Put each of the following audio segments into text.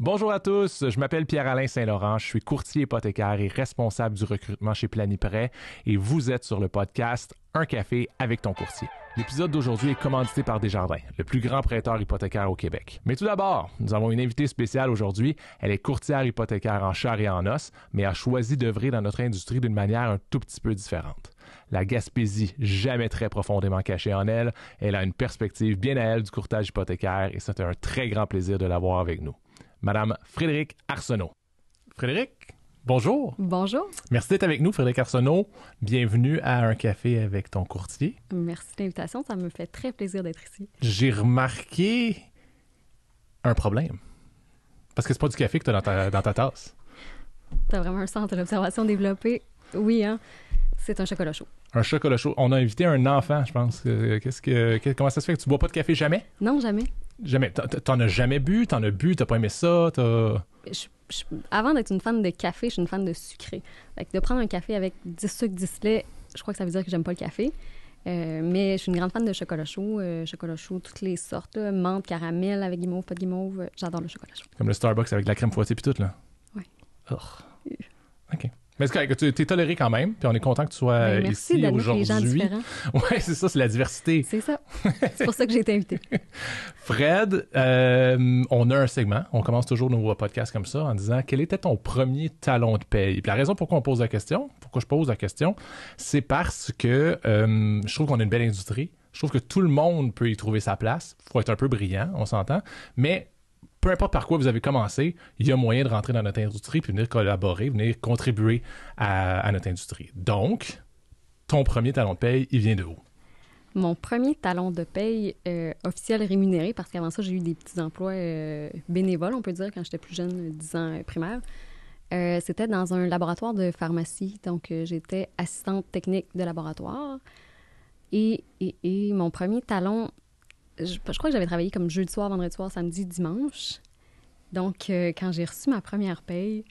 Bonjour à tous, je m'appelle Pierre-Alain Saint-Laurent, je suis courtier hypothécaire et responsable du recrutement chez Planiprêt et vous êtes sur le podcast Un café avec ton courtier. L'épisode d'aujourd'hui est commandité par Desjardins, le plus grand prêteur hypothécaire au Québec. Mais tout d'abord, nous avons une invitée spéciale aujourd'hui. Elle est courtière hypothécaire en char et en os, mais a choisi d'œuvrer dans notre industrie d'une manière un tout petit peu différente. La Gaspésie, jamais très profondément cachée en elle, elle a une perspective bien à elle du courtage hypothécaire et c'est un très grand plaisir de l'avoir avec nous. Madame Frédéric Arsenault. Frédéric, bonjour. Bonjour. Merci d'être avec nous, Frédéric Arsenault. Bienvenue à Un café avec ton courtier. Merci de l'invitation, ça me fait très plaisir d'être ici. J'ai remarqué un problème. Parce que c'est pas du café que tu as dans ta, dans ta tasse. T'as vraiment un centre d'observation développé. Oui, hein. C'est un chocolat chaud. Un chocolat chaud. On a invité un enfant, je pense. Euh, qu'est-ce que, comment ça se fait que tu bois pas de café jamais? Non, jamais. Jamais. T'en as jamais bu, t'en as bu, t'as pas aimé ça, t'as. avant d'être une fan de café, je suis une fan de sucré. Fait que de prendre un café avec 10 sucres, 10 laits je crois que ça veut dire que j'aime pas le café. Euh, mais je suis une grande fan de chocolat chaud, euh, chocolat chaud, toutes les sortes, menthe, caramel, avec guimauve, pas de guimauve. Euh, j'adore le chocolat chaud. Comme le Starbucks avec de la crème fouettée puis tout, là? Oui. OK. Mais c'est correct, tu es toléré quand même, puis on est content que tu sois ben, merci ici aujourd'hui. Oui, c'est ça, c'est la diversité. C'est ça. c'est pour ça que j'ai été invité. Fred, euh, on a un segment. On commence toujours nos podcasts comme ça en disant quel était ton premier talon de paye. Puis la raison pourquoi on pose la question, pourquoi je pose la question, c'est parce que euh, je trouve qu'on a une belle industrie. Je trouve que tout le monde peut y trouver sa place. il Faut être un peu brillant, on s'entend. Mais peu importe par quoi vous avez commencé, il y a moyen de rentrer dans notre industrie, puis venir collaborer, venir contribuer à, notre industrie. Donc, ton premier talon de paye, il vient de où? Mon premier talon de paye euh, officiel rémunéré, parce qu'avant ça, j'ai eu des petits emplois euh, bénévoles, on peut dire, quand j'étais plus jeune, 10 euh, ans primaire. c'était dans un laboratoire de pharmacie. Donc, j'étais assistante technique de laboratoire. Et, et, mon premier talon, je, crois que j'avais travaillé comme jeudi soir, vendredi soir, samedi, dimanche. Donc, euh, quand j'ai reçu ma première paye,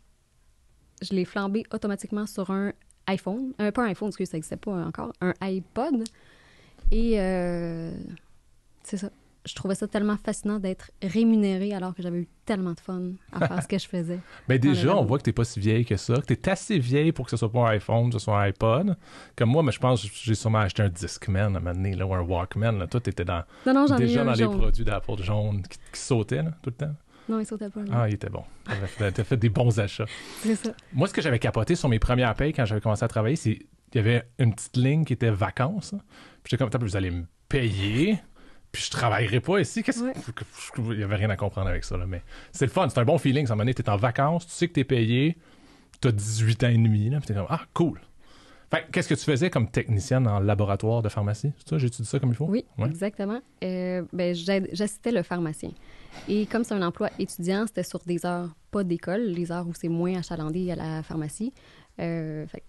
je l'ai flambée automatiquement sur un iPhone. Euh, pas un iPhone, parce que ça n'existait pas encore. Un iPod. Et euh, c'est ça je trouvais ça tellement fascinant d'être rémunéré alors que j'avais eu tellement de fun à faire ce que je faisais. Mais ben, déjà, on voit que t'es pas si vieille que ça, que t'es assez vieille pour que ce soit pas un iPhone, que ce soit un iPod. Comme moi, mais je pense que j'ai sûrement acheté un Discman à un moment ou un Walkman. tout était dans, déjà dans les de produits d'Apple jaune qui, sautaient tout le temps. Non, il sautait pas. Ah, il était bon. as fait des bons achats. C'est ça. Moi, ce que j'avais capoté sur mes premières payes quand j'avais commencé à travailler, c'est qu'il y avait une petite ligne qui était vacances. Puis j'étais comme, vous allez me payer puis je travaillerai pas ici. Qu'est-ce que Il y avait rien à comprendre avec ça, là, mais c'est le fun, c'est un bon feeling. Ça m'a donné, t'es en vacances, tu sais que t'es payé, t'as 18 ans et demi, là, puis t'es comme, ah, cool. Fait qu'est-ce que tu faisais comme technicienne en laboratoire de pharmacie? ça, j'étudie ça comme il faut? Oui, exactement. Euh, ben, j'assistais le pharmacien. Et comme c'est un emploi étudiant, c'était sur des heures pas d'école, les heures où c'est moins achalandé à la pharmacie. Euh, fait,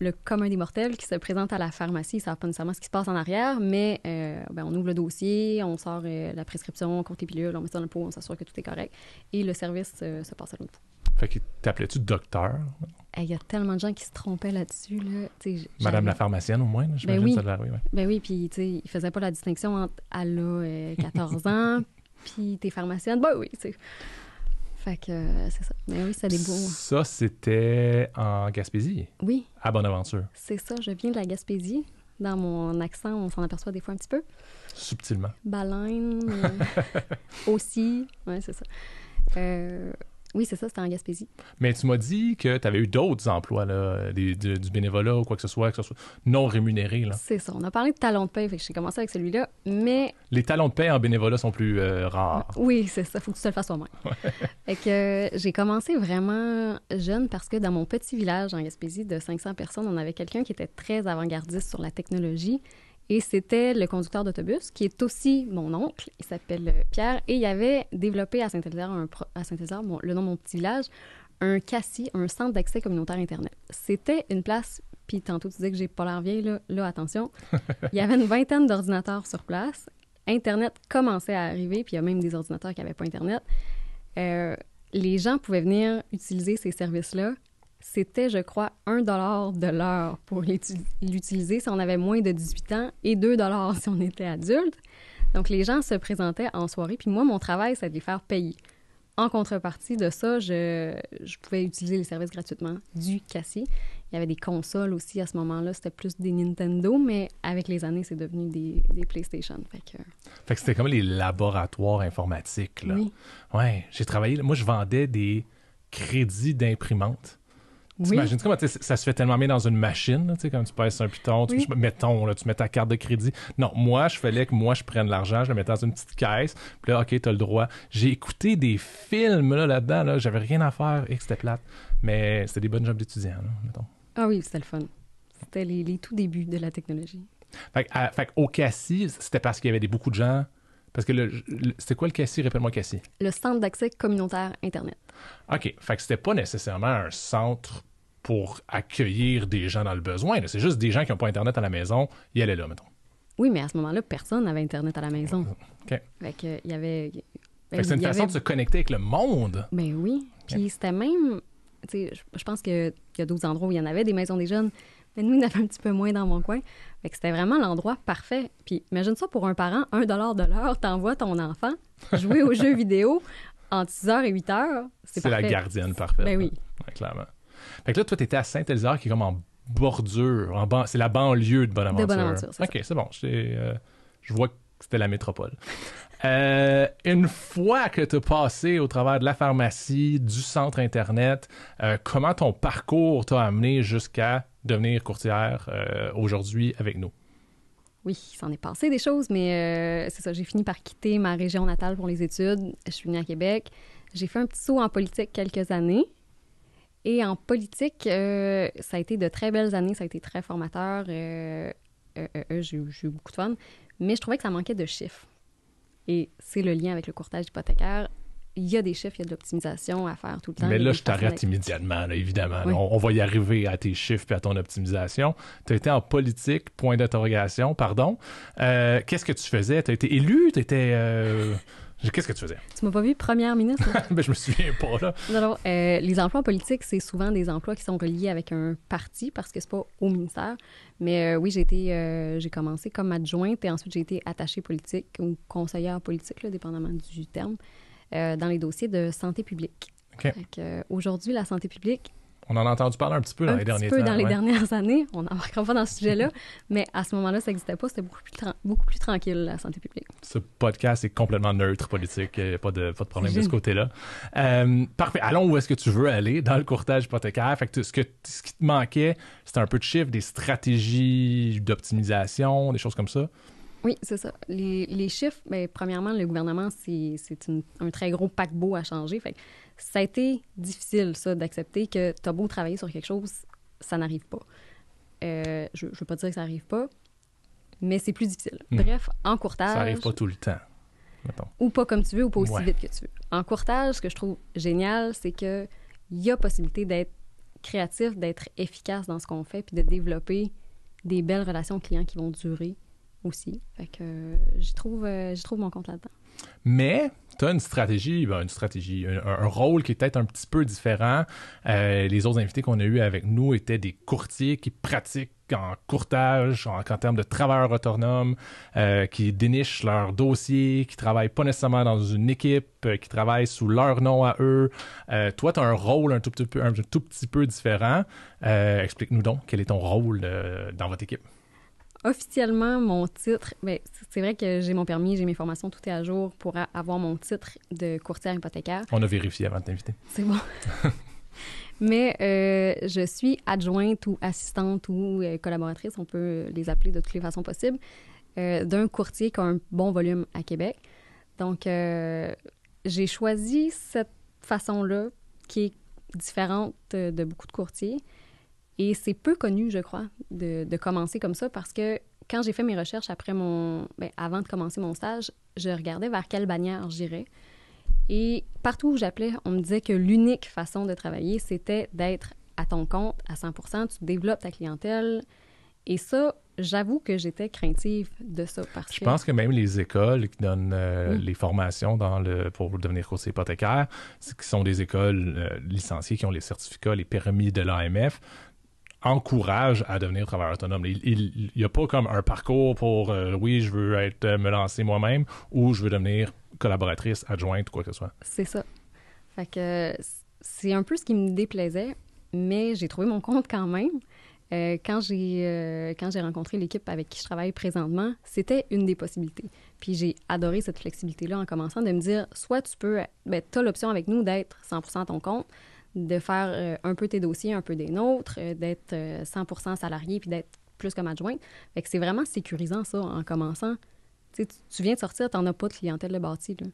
le commun des mortels qui se présente à la pharmacie, ils ne savent pas nécessairement ce qui se passe en arrière, mais euh, ben, on ouvre le dossier, on sort euh, la prescription, on compte les pilules, on met ça dans le pot, on s'assure que tout est correct, et le service euh, se passe à l'autre bout. Fait que t'appelais-tu docteur? Eh, il y a tellement de gens qui se trompaient là-dessus. Là. Madame la pharmacienne, au moins, je Ben oui, ça l'a la ouais. ben oui puis ils ne faisaient pas la distinction entre « elle a 14 ans » puis « t'es pharmacienne ». Ben oui, tu sais. Euh, c'est ça. Mais oui, ça hein. Ça, c'était en Gaspésie. Oui. À Bonaventure. C'est ça, je viens de la Gaspésie. Dans mon accent, on s'en aperçoit des fois un petit peu. Subtilement. Baleine. Euh, aussi. Oui, c'est ça. Euh, oui, c'est ça, c'était en Gaspésie. Mais tu m'as dit que tu avais eu d'autres emplois, là, du, bénévolat ou quoi que ce soit, que soit non rémunéré. C'est ça. On a parlé de talons de paie, j'ai commencé avec celui-là, mais... Les talons de paie en bénévolat sont plus euh, rares. Oui, c'est ça. faut que tu te le fasses toi-même. que euh, j'ai commencé vraiment jeune parce que dans mon petit village en Gaspésie de 500 personnes, on avait quelqu'un qui était très avant-gardiste sur la technologie et c'était le conducteur d'autobus, qui est aussi mon oncle, il s'appelle euh, Pierre, et il avait développé à saint elisard le nom de mon petit village, un cassis un centre d'accès communautaire Internet. C'était une place, puis tantôt tu disais que j'ai pas l'air vieille, là, attention, il y avait une vingtaine d'ordinateurs sur place, Internet commençait à arriver, puis il y a même des ordinateurs qui n'avaient pas Internet. Euh, les gens pouvaient venir utiliser ces services-là c'était, je crois, 1 de l'heure pour l'utiliser si on avait moins de 18 ans et 2 si on était adulte. Donc, les gens se présentaient en soirée. Puis moi, mon travail, c'est de les faire payer. En contrepartie de ça, je, je, pouvais utiliser les services gratuitement du cassier. Il y avait des consoles aussi à ce moment-là. C'était plus des Nintendo, mais avec les années, c'est devenu des, des, PlayStation. Fait que, c'était comme les laboratoires informatiques. Là. Oui. Ouais, j'ai travaillé. Moi, je vendais des crédits d'imprimante oui. T'imagines comment ça se fait tellement bien dans une machine, sais, quand tu passes un piton, tu, mettons, tu mets ta carte de crédit. Non, moi, je fallait que moi, je prenne l'argent, je le mette dans une petite caisse, puis là, OK, t'as le droit. J'ai écouté des films là-dedans, là, j'avais rien à faire et que c'était plate, mais c'était des bonnes jobs d'étudiants, mettons. Ah oui, c'était le fun. C'était les, tout débuts de la technologie. Fait, qu'au au Cassis, c'était parce qu'il y avait beaucoup de gens. Parce que le, c'était quoi le Cassis? Répète-moi Cassis. Le Centre d'accès communautaire Internet. OK. Fait que c'était pas nécessairement un centre pour accueillir des gens dans le besoin. C'est juste des gens qui n'ont pas Internet à la maison, ils allaient là, mettons. Oui, mais à ce moment-là, personne n'avait Internet à la maison. OK. Fait que, il euh, y avait. c'est une façon de se connecter avec le monde. Ben oui. Puis c'était même. Tu sais, je pense qu'il y a d'autres endroits où il y en avait des maisons des jeunes, mais nous, il y en avait un petit peu moins dans mon coin. Fait que c'était vraiment l'endroit parfait. Puis imagine ça pour un parent, un dollar de l'heure, t'envoies ton enfant jouer aux jeux vidéo entre 6h et 8h, c'est C'est la gardienne parfaite. Ben oui. clairement. Fait que là, toi, t'étais à Saint-Elzard, qui est comme en bordure, en c'est la banlieue de Bonaventure. De Bonaventure ok, c'est bon. Euh, je vois que c'était la métropole. Euh, une fois que tu passé au travers de la pharmacie, du centre Internet, euh, comment ton parcours t'a amené jusqu'à devenir courtière aujourd'hui avec nous? oui, ça s'en est passé des choses, mais euh, c'est ça. J'ai fini par quitter ma région natale pour les études. Je suis venue à Québec. J'ai fait un petit saut en politique quelques années. Et en politique, euh, ça a été de très belles années. Ça a été très formateur. Euh, j'ai beaucoup de fun. Mais je trouvais que ça manquait de chiffres. Et c'est le lien avec le courtage hypothécaire il y a des chiffres, il y a de l'optimisation à faire tout le temps. Mais là, je t'arrête immédiatement, évidemment. On, va y arriver à tes chiffres et à ton optimisation. Tu as été en politique, point d'interrogation, pardon. Euh, qu'est-ce que tu faisais? Tu as été élu? Tu étais... Euh, qu'est-ce que tu faisais? Tu m'as pas vu première ministre? Je ben, je me souviens pas, là. Non, euh, les emplois politiques, c'est souvent des emplois qui sont reliés avec un parti parce que c'est pas au ministère. Mais oui, j'ai été, j'ai commencé comme adjointe et ensuite j'ai été attachée politique ou conseillère politique, dépendamment du terme. Euh, dans les dossiers de santé publique. Euh, aujourd'hui, la santé publique, on en a entendu parler un petit peu dans un les peu dans les dernières années. On n'embarquera pas dans ce sujet-là, mais à ce moment-là, ça n'existait pas. C'était beaucoup, plus, tranquille, la santé publique. Ce podcast est complètement neutre politique. Il n'y a pas de, problème de ce côté-là. Euh, parfait. Allons où est-ce que tu veux aller dans le courtage hypothécaire. ce, que, ce qui te manquait, c'était un peu de chiffres, des stratégies d'optimisation, des choses comme ça. Oui, c'est ça. Les, chiffres, mais ben, premièrement, le gouvernement, c'est un très gros paquebot à changer. Fait ça a été difficile, ça, d'accepter que tu as beau travailler sur quelque chose, ça n'arrive pas. Euh, je ne veux pas dire que ça n'arrive pas, mais c'est plus difficile. Hmm. Bref, en courtage... Ça n'arrive pas tout le temps, Ou pas comme tu veux, ou pas aussi vite que tu veux. En courtage, ce que je trouve génial, c'est qu'il y a possibilité d'être créatif, d'être efficace dans ce qu'on fait, puis de développer des belles relations clients qui vont durer aussi. Fait que euh, j'y trouve, euh, trouve mon compte là-dedans. Mais tu as une stratégie, ben, une stratégie, un, rôle qui est peut-être un petit peu différent. Euh, les autres invités qu'on a eus avec nous étaient des courtiers qui pratiquent en courtage, en, termes de travailleurs autonomes, qui dénichent leurs dossiers, qui travaillent pas nécessairement dans une équipe, qui travaillent sous leur nom à eux. toi, tu as un rôle un tout petit peu, un tout petit peu différent. Explique-nous donc quel est ton rôle dans votre équipe officiellement mon titre. Ben, c'est vrai que j'ai mon permis, j'ai mes formations, tout est à jour pour avoir mon titre de courtière hypothécaire. On a vérifié avant de t'inviter. C'est bon. Mais euh, je suis adjointe ou assistante ou euh, collaboratrice, on peut les appeler de toutes les façons possibles, euh, d'un courtier qui a un bon volume à Québec. Donc, j'ai choisi cette façon-là qui est différente de beaucoup de courtiers et c'est peu connu, je crois, de, commencer comme ça parce que quand j'ai fait mes recherches après mon, ben, avant de commencer mon stage, je regardais vers quelle bannière j'irais. Et partout où j'appelais, on me disait que l'unique façon de travailler, c'était d'être à ton compte à 100 tu développes ta clientèle. Et ça, j'avoue que j'étais craintive de ça. Parce je pense que même les écoles qui donnent euh, les formations dans le, pour devenir courtier hypothécaire, qui sont des écoles euh, licenciées qui ont les certificats, les permis de l'AMF, encourage à devenir travailleur autonome. Il n'y a pas comme un parcours pour euh, oui, je veux être euh, me lancer moi-même ou je veux devenir collaboratrice, adjointe, quoi que ce soit. C'est ça. Fait que c'est un peu ce qui me déplaisait, mais j'ai trouvé mon compte quand même. Euh, quand j'ai quand j'ai rencontré l'équipe avec qui je travaille présentement, c'était une des possibilités. Puis j'ai adoré cette flexibilité là en commençant de me dire soit tu peux ben, tu as l'option avec nous d'être 100% à ton compte, de faire euh, un peu tes dossiers, un peu des nôtres, euh, d'être 100% euh, salarié puis d'être plus comme adjointe. Fait que c'est vraiment sécurisant, ça, en commençant. tu, viens de sortir, t'en as pas de clientèle de bâti, là.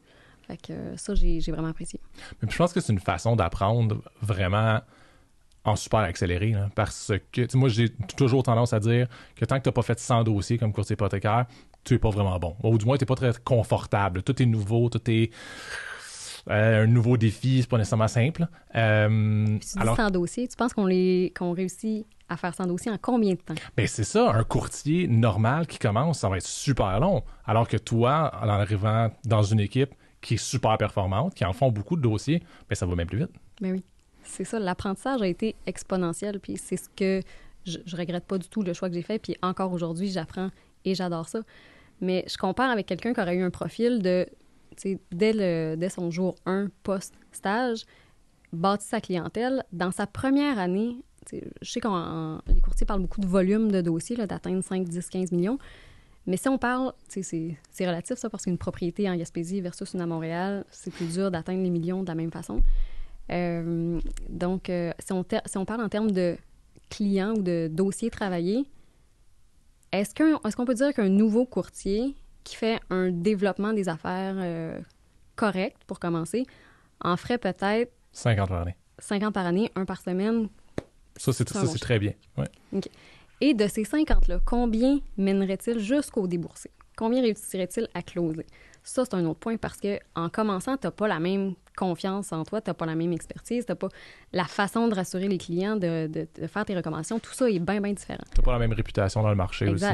Fait que ça, j'ai, vraiment apprécié. Mais je pense que c'est une façon d'apprendre vraiment en super accéléré, parce que moi, j'ai toujours tendance à dire que tant que tu n'as pas fait 100 dossiers comme courtier hypothécaire, tu es pas vraiment bon. Ou du moins, tu n'es pas très confortable. Tout est nouveau, tout est euh, un nouveau défi, c'est pas nécessairement simple. Euh, tu sans dossier, tu penses qu'on les réussit à faire sans dossier en combien de temps? Ben, c'est ça. Un courtier normal qui commence, ça va être super long. Alors que toi, en arrivant dans une équipe qui est super performante, qui en font beaucoup de dossiers, ben ça va même plus vite. Mais ben oui. C'est ça. L'apprentissage a été exponentiel. Puis c'est ce que je, je regrette pas du tout le choix que j'ai fait. Puis encore aujourd'hui, j'apprends et j'adore ça. Mais je compare avec quelqu'un qui aurait eu un profil de dès, son jour 1 post-stage, bâtit sa clientèle. Dans sa première année, je sais que les courtiers parlent beaucoup de volume de dossiers, d'atteindre 5, 10, 15 millions. Mais si on parle, c'est relatif ça, parce qu'une propriété en Gaspésie versus une à Montréal, c'est plus dur d'atteindre les millions de la même façon. Euh, donc, euh, si, on si, on parle en termes de clients ou de dossiers travaillés, est-ce qu'on est qu'on peut dire qu'un nouveau courtier qui fait un développement des affaires euh, correct, pour commencer, en ferait peut-être... 50 par année. 50 par année, un par semaine. Ça, c'est, très bien. Et de ces 50-là, combien mènerait-il jusqu'au déboursé? Combien réussirait-il à closer? Ça, c'est un autre point parce que en commençant, tu n'as pas la même confiance en toi, tu n'as pas la même expertise, tu n'as pas la façon de rassurer les clients, de, de, faire tes recommandations. Tout ça est bien, bien différent. Tu n'as pas la même réputation dans le marché aussi.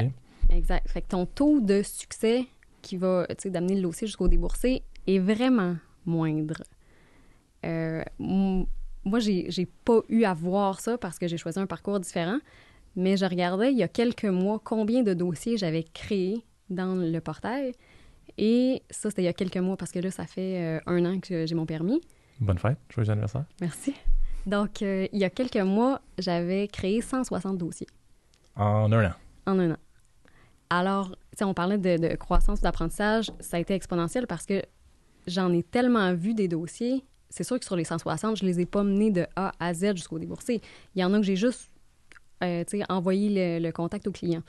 Exact. Fait que ton taux de succès qui va, tu sais, d'amener le dossier jusqu'au déboursé est vraiment moindre. Euh, moi, j'ai pas eu à voir ça parce que j'ai choisi un parcours différent, mais je regardais il y a quelques mois combien de dossiers j'avais créés dans le portail. Et ça, c'était il y a quelques mois parce que là, ça fait euh, un an que j'ai mon permis. Bonne fête, joyeux anniversaire. Merci. Donc, euh, il y a quelques mois, j'avais créé 160 dossiers. En un an. En un an. Alors, on parlait de, croissance d'apprentissage, ça a été exponentiel parce que j'en ai tellement vu des dossiers. C'est sûr que sur les 160, je les ai pas menés de A à Z jusqu'au déboursé. Il y en a que j'ai juste euh, envoyé le, contact au client.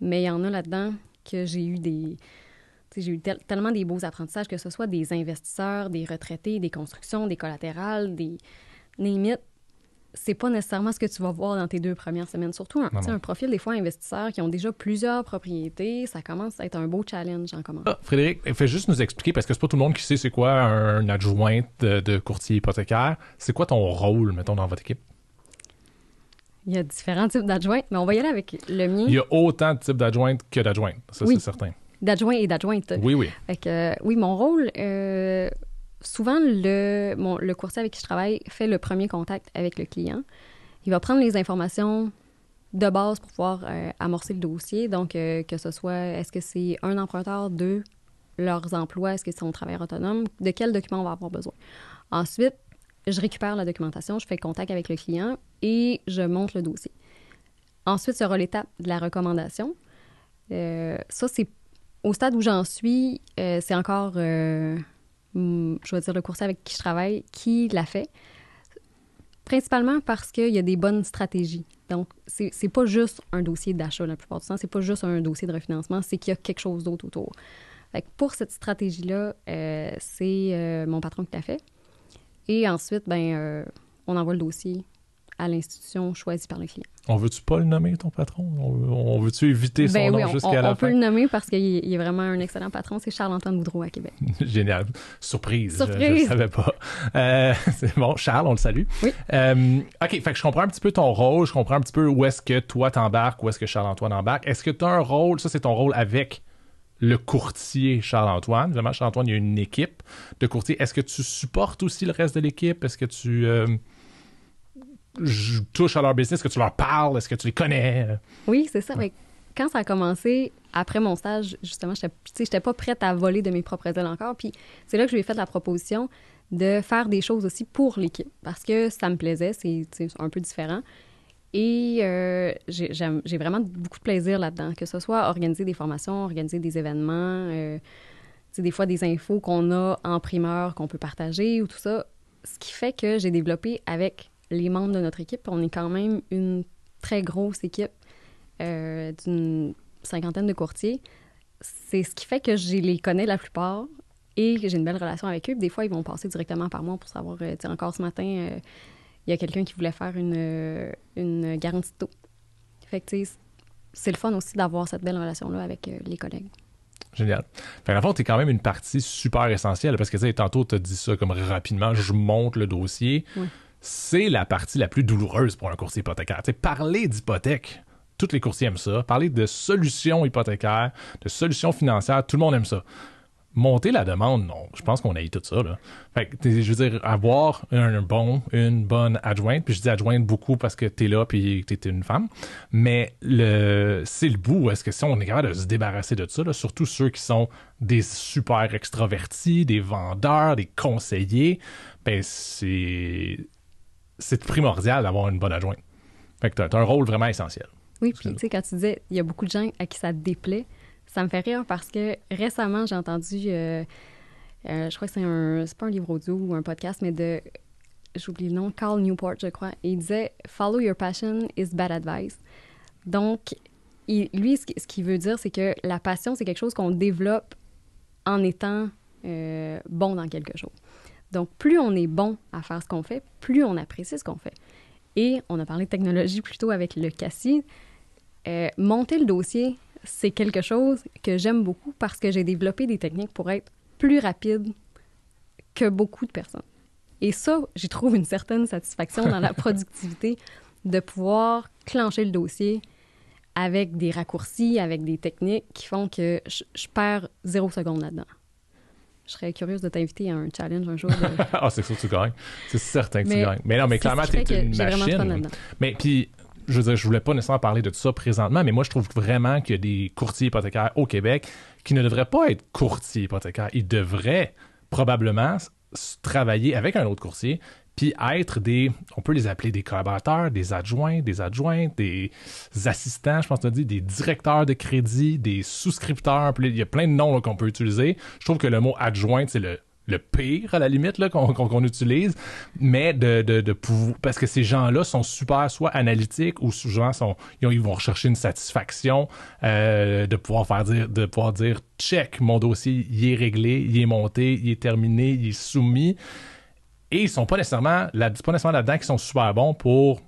Mais il y en a là-dedans que j'ai eu des. J'ai eu tellement des beaux apprentissages, que ce soit des investisseurs, des retraités, des constructions, des collatérales, des limites c'est pas nécessairement ce que tu vas voir dans tes deux premières semaines. Surtout un, un profil des fois investisseurs qui ont déjà plusieurs propriétés, ça commence à être un beau challenge en commun. Ah, Frédéric, fais juste nous expliquer parce que c'est pas tout le monde qui sait c'est quoi un adjoint de, courtier hypothécaire. C'est quoi ton rôle, mettons, dans votre équipe? Il y a différents types d'adjoints, mais on va y aller avec le mien. Il y a autant de types d'adjointes que d'adjointes, ça c'est certain. D'adjoint et d'adjointes. Oui, oui. Fait euh, oui, mon rôle, euh, souvent, le, bon, le courtier avec qui je travaille fait le premier contact avec le client. Il va prendre les informations de base pour pouvoir euh, amorcer le dossier. Donc, euh, que ce soit, est-ce que c'est un emprunteur, deux, leurs emplois, est-ce qu'ils sont travail autonome, de quels documents on va avoir besoin. Ensuite, je récupère la documentation, je fais contact avec le client et je monte le dossier. Ensuite sera l'étape de la recommandation. Euh, ça, c'est au stade où j'en suis, c'est encore Hum, je vais dire le coursier avec qui je travaille, qui l'a fait. Principalement parce qu'il y a des bonnes stratégies. Donc, c'est pas juste un dossier d'achat la plupart du temps, c'est pas juste un dossier de refinancement, c'est qu'il y a quelque chose d'autre autour. Fait pour cette stratégie-là, euh, c'est euh, mon patron qui l'a fait. Et ensuite, ben, euh, on envoie le dossier à l'institution choisie par le client. On veut-tu pas le nommer, ton patron? On, veut-tu éviter ben son jusqu'à la fin? On peut le nommer parce qu'il est vraiment un excellent patron. C'est Charles-Antoine Boudreau à Québec. Génial. Surprise. Surprise. Je ne savais pas. Euh, c'est bon. Charles, on le salue. Oui. Euh, OK. je comprends un petit peu ton rôle. Je comprends un petit peu où est-ce que toi t'embarques, où est-ce que Charles-Antoine embarque. Est-ce que tu as un rôle? Ça, c'est ton rôle avec le courtier Charles-Antoine. Vraiment, Charles-Antoine, il y a une équipe de courtiers. Est-ce que tu supportes aussi le reste de l'équipe? Est-ce que tu... Euh, touche à leur business, que tu leur parles, est-ce que tu les connais? Oui, c'est ça. Mais quand ça a commencé, après mon stage, justement, je n'étais pas prête à voler de mes propres ailes encore. Puis c'est là que je lui ai fait la proposition de faire des choses aussi pour l'équipe, parce que ça me plaisait, c'est un peu différent. Et euh, j'ai vraiment beaucoup de plaisir là-dedans, que ce soit organiser des formations, organiser des événements, euh, des fois des infos qu'on a en primeur, qu'on peut partager ou tout ça. Ce qui fait que j'ai développé avec les membres de notre équipe. On est quand même une très grosse équipe euh, d'une cinquantaine de courtiers. C'est ce qui fait que je les connais la plupart et que j'ai une belle relation avec eux. Des fois, ils vont passer directement par moi pour savoir, euh, tu encore ce matin, euh, il y a quelqu'un qui voulait faire une, une garantie de taux. Fait que, c'est le fun aussi d'avoir cette belle relation-là avec les collègues. Génial. Fait à tu es quand même une partie super essentielle parce que, tu tantôt, tu as dit ça comme rapidement, je monte le dossier. Oui c'est la partie la plus douloureuse pour un courtier hypothécaire. parler d'hypothèque, tous les coursiers aiment ça. Parler de solutions hypothécaires, de solutions financières, tout le monde aime ça. Monter la demande, non, je pense qu'on a eu tout ça. Là. je veux dire, avoir un bon, une bonne adjointe, puis je dis adjointe beaucoup parce que es là puis t'es une femme, mais le, c'est le bout. Est-ce que si on est capable de se débarrasser de ça, surtout ceux qui sont des super extravertis, des vendeurs, des conseillers, ben c'est c'est primordial d'avoir une bonne adjointe. Fait que t'as, un rôle vraiment essentiel. Oui, puis tu sais, quand tu disais, il y a beaucoup de gens à qui ça te déplaît, ça me fait rire parce que récemment, j'ai entendu, euh, euh, je crois que c'est un, c'est pas un livre audio ou un podcast, mais de, j'oublie le nom, Carl Newport, je crois, et il disait Follow your passion is bad advice. Donc, lui, ce, ce qu'il veut dire, c'est que la passion, c'est quelque chose qu'on développe en étant euh, bon dans quelque chose. Donc, plus on est bon à faire ce qu'on fait, plus on apprécie ce qu'on fait. Et on a parlé de technologie plutôt avec le cassis. Euh, monter le dossier, c'est quelque chose que j'aime beaucoup parce que j'ai développé des techniques pour être plus rapide que beaucoup de personnes. Et ça, j'y trouve une certaine satisfaction dans la productivité de pouvoir clencher le dossier avec des raccourcis, avec des techniques qui font que je, je perds zéro seconde là-dedans je serais curieuse de t'inviter à un challenge un jour. ah, c'est sûr que tu gagnes. C'est certain que tu gagnes. Mais non, mais clairement, tu es une machine. Mais puis, je veux dire, je voulais pas nécessairement parler de tout ça présentement, mais moi, je trouve vraiment qu'il y a des courtiers hypothécaires au Québec qui ne devraient pas être courtiers hypothécaires. Ils devraient probablement travailler avec un autre courtier puis être des, on peut les appeler des collaborateurs, des adjoints, des adjointes, des assistants, je pense qu'on dit, des directeurs de crédit, des souscripteurs, il y a plein de noms qu'on peut utiliser. Je trouve que le mot adjoint, c'est le, pire à la limite qu'on, utilise, mais de, pouvoir, parce que ces gens-là sont super soit analytiques ou souvent sont, ils, vont rechercher une satisfaction euh, de pouvoir faire dire, de pouvoir dire check, mon dossier il est réglé, il est monté, il est terminé, il est soumis. Et ils sont pas nécessairement, là, dedans qui sont super bons pour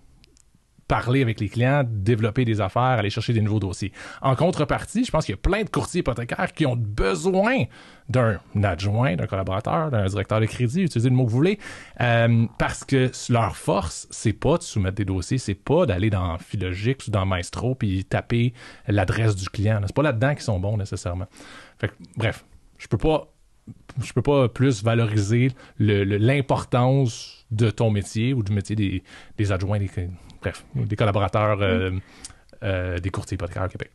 parler avec les clients, développer des affaires, aller chercher des nouveaux dossiers. En contrepartie, je pense qu'il y a plein de courtiers hypothécaires qui ont besoin d'un adjoint, d'un collaborateur, d'un directeur de crédit, utilisez le mot que vous voulez, euh, parce que leur force, c'est pas de soumettre des dossiers, c'est pas d'aller dans Philogix ou dans Maestro puis taper l'adresse du client. C'est pas là-dedans qu'ils sont bons nécessairement. bref, je peux pas je peux pas plus valoriser l'importance de ton métier ou du métier des, adjoints, des, bref, des collaborateurs euh, mm. euh, des courtiers hypothécaires au Québec.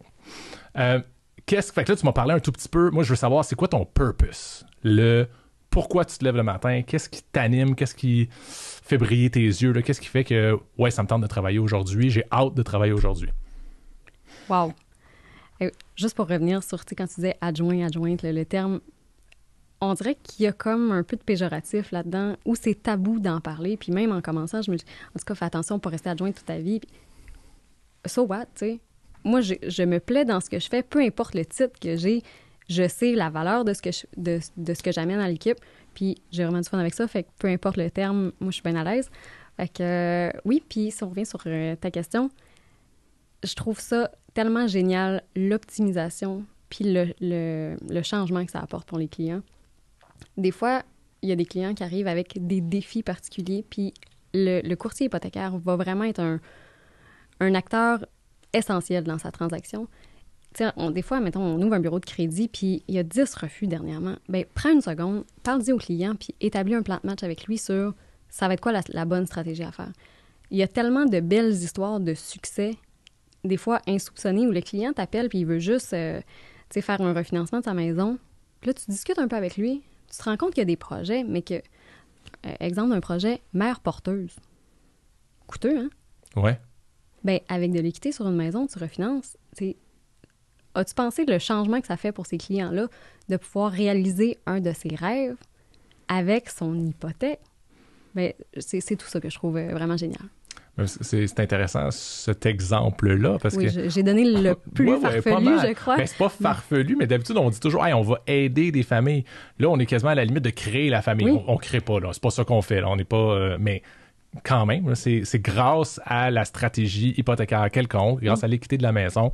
Euh, qu'est-ce que, fait là, tu m'as parlé un tout petit peu. Moi, je veux savoir, c'est quoi ton purpose? Le pourquoi tu te lèves le matin? Qu'est-ce qui t'anime? Qu'est-ce qui fait briller tes yeux? Qu'est-ce qui fait que, ouais, ça me tente de travailler aujourd'hui? J'ai hâte de travailler aujourd'hui. Wow! Juste pour revenir sur, quand tu disais adjoint, adjointe, le terme on dirait qu'il y a comme un peu de péjoratif là-dedans, où c'est tabou d'en parler. Puis même en commençant, je me dis, en tout cas, fais attention pour rester adjointe toute ta vie. so what, tu sais? Moi, je, me plais dans ce que je fais, peu importe le titre que j'ai, je sais la valeur de ce que je, de, ce que j'amène à l'équipe. Puis j'ai vraiment du fun avec ça, fait que peu importe le terme, moi, je suis bien à l'aise. Fait que euh, oui, puis si on revient sur euh, ta question, je trouve ça tellement génial, l'optimisation, puis le, le changement que ça apporte pour les clients des fois, il y a des clients qui arrivent avec des défis particuliers, puis le, courtier hypothécaire va vraiment être un, acteur essentiel dans sa transaction. On, des fois, mettons, on ouvre un bureau de crédit, puis il y a 10 refus dernièrement. Bien, prends une seconde, parle-y au client, puis établis un plan de match avec lui sur ça va être quoi la, bonne stratégie à faire. Il y a tellement de belles histoires de succès, des fois insoupçonnées, où le client t'appelle, puis il veut juste euh, faire un refinancement de sa maison. Puis là, tu discutes un peu avec lui tu te rends compte qu'il y a des projets, mais que, euh, exemple d'un projet mère porteuse, coûteux, hein? Ouais. Ben, avec de l'équité sur une maison, tu refinances. As-tu pensé le changement que ça fait pour ces clients-là de pouvoir réaliser un de ses rêves avec son hypothèque? Ben, c'est tout ça que je trouve euh, vraiment génial. Euh, c'est intéressant cet exemple-là j'ai donné le plus farfelu, je crois. Ben, c'est pas farfelu, mais d'habitude on dit toujours, on va aider des familles. Là, on est quasiment à la limite de créer la famille. On, ne crée pas là, c'est pas ça qu'on fait. Là. On n'est pas, euh, mais quand même, c'est grâce à la stratégie hypothécaire quelconque, grâce à l'équité de la maison,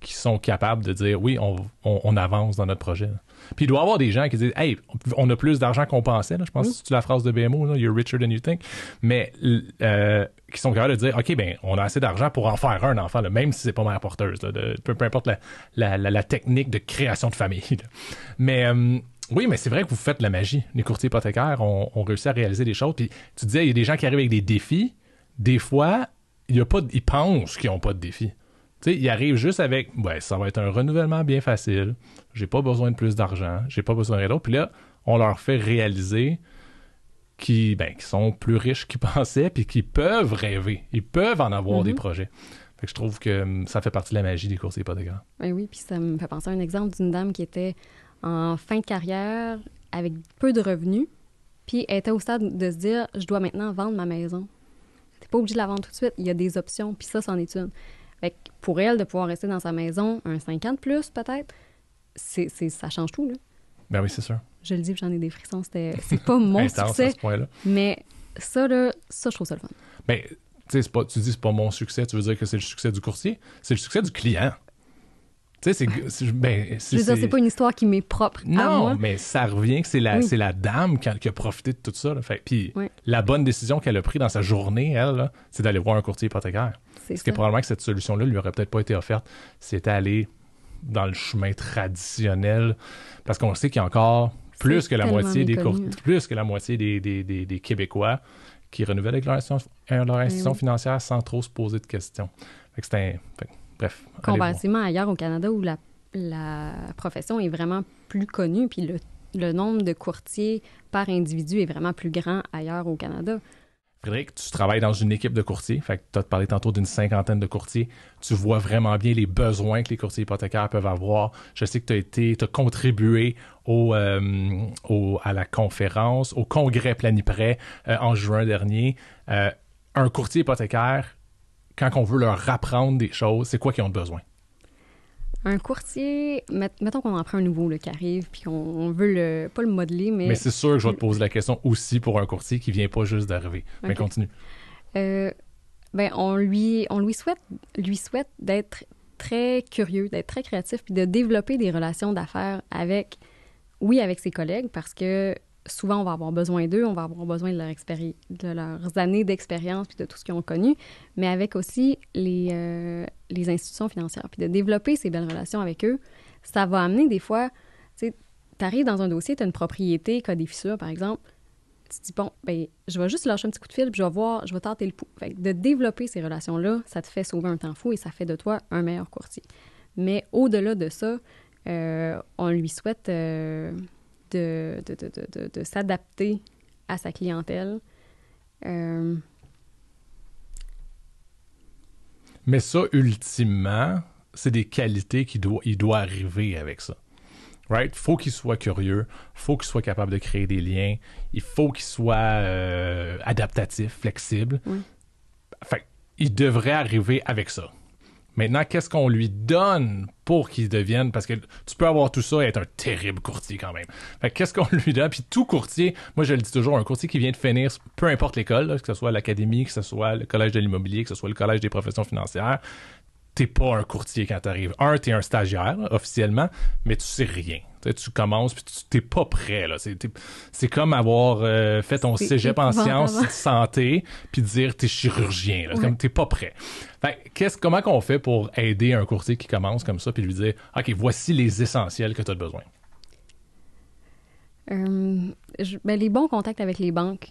qui sont capables de dire, oui, on, avance dans notre projet. Puis il doit y avoir des gens qui disent Hey, on a plus d'argent qu'on pensait. Je pense que c'est la phrase de BMO, You're richer than you think. Mais euh, qui sont capables de dire OK, ben, on a assez d'argent pour en faire un enfant, même si c'est pas mère porteuse, peu, peu, importe la, technique de création de famille. Mais euh, oui, mais c'est vrai que vous faites la magie. Les courtiers hypothécaires ont, réussi à réaliser des choses. Puis tu disais, il y a des gens qui arrivent avec des défis. Des fois, y a pas, ils pensent qu'ils n'ont pas de défis. sais, ils arrivent juste avec ouais, ça va être un renouvellement bien facile, j'ai pas besoin de plus d'argent, j'ai pas besoin de rien d'autre. Puis là, on leur fait réaliser ben, qui, sont plus riches qu'ils pensaient, puis qui peuvent rêver. Ils peuvent en avoir des mhm. projets. je trouve que hum, ça fait partie de la magie des courses hypothécaires. Ben oui, puis ça me fait penser à un exemple d'une dame qui était en fin de carrière avec peu de revenus, puis elle était au stade de se dire je dois maintenant vendre ma maison. T'es pas obligé de la vendre tout de suite, il y a des options, puis ça, c'en est une. pour elle, de pouvoir rester dans sa maison un 50 de plus, peut-être, c'est, ça change tout. Là. Ben oui, c'est sûr je le dis, j'en ai des frissons. C'est pas mon succès. Mais ça, ça, je trouve ça le fun. Mais pas, tu dis c'est pas mon succès, tu veux dire que c'est le succès du courtier? C'est le succès du client. Tu sais, c'est. Ben, c'est pas une histoire qui m'est propre. Non, mais ça revient que c'est la, c'est la dame qui a, profité de tout ça. Fait, puis la bonne décision qu'elle a prise dans sa journée, elle, c'est d'aller voir un courtier hypothécaire. Ce qui est probablement que cette solution-là lui aurait peut-être pas été offerte C'est d'aller dans le chemin traditionnel. Parce qu'on sait qu'il y a encore plus que, la moitié des plus que la moitié des, des, Québécois qui renouvellent leur institution, euh, ben financière sans trop se poser de questions. bref. Comparativement ailleurs au Canada où la, la, profession est vraiment plus connue, puis le, le nombre de courtiers par individu est vraiment plus grand ailleurs au Canada. Frédéric, tu travailles dans une équipe de courtiers. Fait que tu as parlé tantôt d'une cinquantaine de courtiers. Tu vois vraiment bien les besoins que les courtiers hypothécaires peuvent avoir. Je sais que tu as été, tu as contribué au, euh, au, à la conférence, au congrès Planiprêt euh, en juin dernier. Euh, un courtier hypothécaire, quand on veut leur apprendre des choses, c'est quoi qu'ils ont besoin? Un courtier, mettons qu'on en prend un nouveau le qui arrive, puis on veut le, pas le modeler, mais. Mais c'est sûr que je vais te poser la question aussi pour un courtier qui vient pas juste d'arriver. Mais continue. Euh, ben, on lui, on lui souhaite, lui souhaite d'être très curieux, d'être très créatif, puis de développer des relations d'affaires avec, oui, avec ses collègues, parce que souvent, on va avoir besoin d'eux, on va avoir besoin de, leur leurs années d'expérience puis de tout ce qu'ils ont connu, mais avec aussi les, euh, les institutions financières. Puis de développer ces belles relations avec eux, ça va amener des fois, tu sais, t'arrives dans un dossier, t'as une propriété qui a des fissures, par exemple, tu te dis, bon, ben, je vais juste lâcher un petit coup de fil, puis je vais voir, je vais tenter le pouls. Fait que de développer ces relations-là, ça te fait sauver un temps fou et ça fait de toi un meilleur courtier. Mais au-delà de ça, euh, on lui souhaite... Euh, de, s'adapter à sa clientèle. Euh, Mais ça, ultimement, c'est des qualités qu'il doit, il doit arriver avec ça. Right? Faut qu'il soit curieux, faut qu'il soit capable de créer des liens, il faut qu'il soit euh, adaptatif, flexible. Oui. il devrait arriver avec ça. Maintenant, qu'est-ce qu'on lui donne pour qu'il devienne, parce que tu peux avoir tout ça et être un terrible courtier quand même. Fait qu'est-ce qu'on lui donne? Puis tout courtier, moi je le dis toujours, un courtier qui vient de finir, peu importe l'école, que ce soit l'académie, que ce soit le collège de l'immobilier, que ce soit le collège des professions financières, t'es pas un courtier quand t'arrives. Un, t'es un stagiaire, officiellement, mais tu sais rien tu commences puis tu t'es pas prêt là. C'est comme avoir euh, fait ton cégep en sciences santé puis dire es chirurgien là. Ouais. Comme t'es pas prêt. qu'est-ce comment qu'on fait pour aider un courtier qui commence comme ça puis lui dire ok voici les essentiels que tu as besoin. Euh, ben, les bons contacts avec les banques,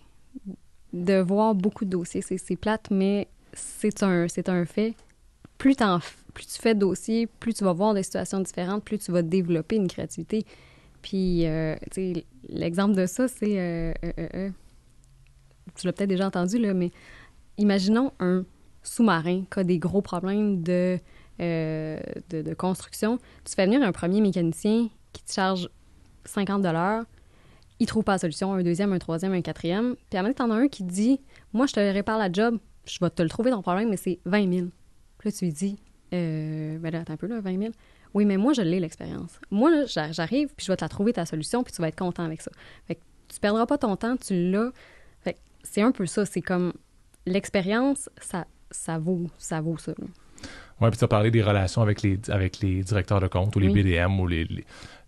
de voir beaucoup de dossiers, c'est plate mais c'est un c'est un fait. Plus t'en plus tu fais de dossiers, plus tu vas voir des situations différentes, plus tu vas développer une créativité. Puis, euh, tu sais, l'exemple de ça, c'est. Euh, euh, tu l'as peut-être déjà entendu, là, mais imaginons un sous-marin qui a des gros problèmes de, de, construction. Tu fais venir un premier mécanicien qui te charge 50 il trouve pas la solution, un deuxième, un troisième, un quatrième. Puis à un moment en as un qui te dit Moi, je te répare la job, je vais te le trouver ton problème, mais c'est 20 000. Puis là, tu lui dis euh, ben là, attends un peu, là, 20 000. Oui, mais moi, je l'ai, l'expérience. Moi, j'arrive, puis je vais te la trouver, ta solution, puis tu vas être content avec ça. Fait que tu perdras pas ton temps, tu l'as. c'est un peu ça. C'est comme l'expérience, ça, ça vaut ça. Vaut ça. Oui, puis tu as parlé des relations avec les, avec les directeurs de compte ou les BDM ou les,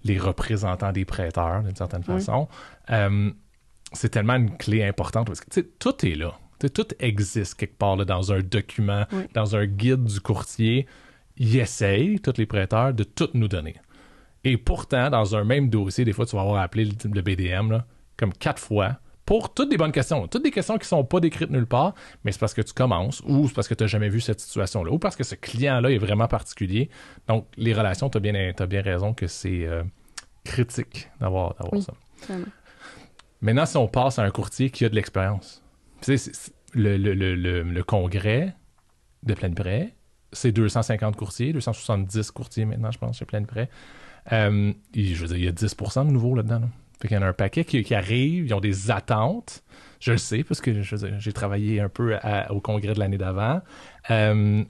les, représentants des prêteurs, d'une certaine façon. Euh, c'est tellement une clé importante parce que tout est là tout existe quelque part dans un document, dans un guide du courtier. Ils essayent, tous les prêteurs, de tout nous donner. Et pourtant, dans un même dossier, des fois, tu vas avoir appelé le, de BDM comme quatre fois pour toutes des bonnes questions. Toutes des questions qui ne sont pas décrites nulle part, mais c'est parce que tu commences ou c'est parce que tu n'as jamais vu cette situation-là ou parce que ce client-là est vraiment particulier. Donc, les relations, tu as bien, as bien raison que c'est euh, critique d'avoir ça. Maintenant, si on passe à un courtier qui a de l'expérience, tu le, congrès de plein de c'est 250 courtiers, 270 courtiers maintenant, je pense, chez plein de euh, je veux dire, il y a 10 de nouveaux là-dedans. Fait qu'il y en a un paquet qui, arrive, ils ont des attentes. Je le sais, parce que j'ai travaillé un peu au congrès de l'année d'avant. Euh,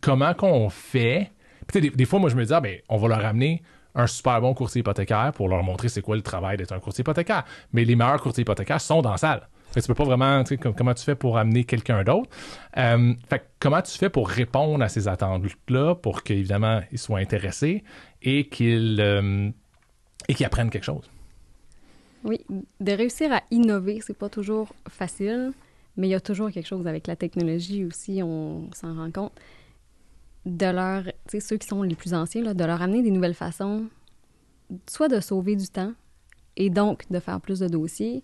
comment qu'on fait? Puis, des, fois, moi, je me dis, ah, ben, on va leur amener un super bon courtier hypothécaire pour leur montrer c'est quoi le travail d'être un courtier hypothécaire. Mais les meilleurs courtiers hypothécaires sont dans la salle tu peux pas vraiment, tu sais, comment tu fais pour amener quelqu'un d'autre. Euh, fait comment tu fais pour répondre à ces attentes-là, pour qu'évidemment, ils soient intéressés euh, et qu'ils apprennent quelque chose? Oui, de réussir à innover, c'est pas toujours facile, mais il y a toujours quelque chose avec la technologie aussi, on s'en rend compte. De leur, tu sais, ceux qui sont les plus anciens, là, de leur amener des nouvelles façons, soit de sauver du temps et donc de faire plus de dossiers,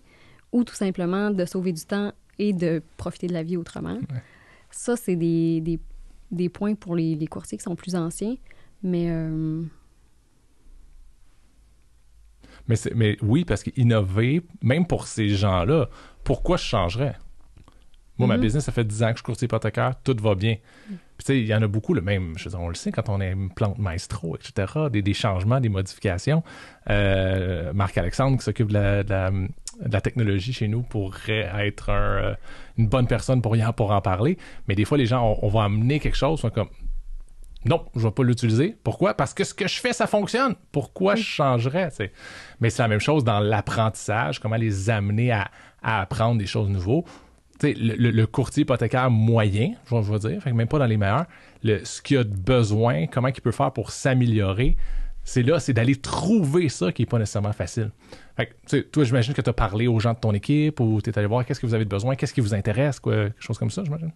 ou tout simplement de sauver du temps et de profiter de la vie autrement. Ça, c'est des, des, points pour les, courtiers qui sont plus anciens, mais... Euh, mais, mais oui, parce qu'innover, même pour ces gens-là, pourquoi je changerais? Moi, ma mm-hmm. business, ça fait 10 ans que je courtier hypothécaire, tout va bien. Mm. Puis, tu sais, il y en a beaucoup, le même, je on le sait quand on est plante maestro, etc., des, des changements, des modifications. Euh, Marc-Alexandre, qui s'occupe de la la technologie chez nous pourrait être euh, une bonne personne pour, en, pour en parler. Mais des fois, les gens, on, va amener quelque chose, comme non, je ne vais pas l'utiliser. Pourquoi? Parce que ce que je fais, ça fonctionne. Pourquoi je changerais? Mais c'est la même chose dans l'apprentissage, comment les amener à, apprendre des choses nouvelles. Le, le, courtier hypothécaire moyen, je vais dire, même pas dans les meilleurs, le, ce qu'il a de besoin, comment il peut faire pour s'améliorer, c'est là, c'est d'aller trouver ça qui n'est pas nécessairement facile. Fait que, toi, j'imagine que tu as parlé aux gens de ton équipe ou tu es allé voir qu'est-ce que vous avez de besoin, qu'est-ce qui vous intéresse, quoi, quelque chose comme ça, j'imagine.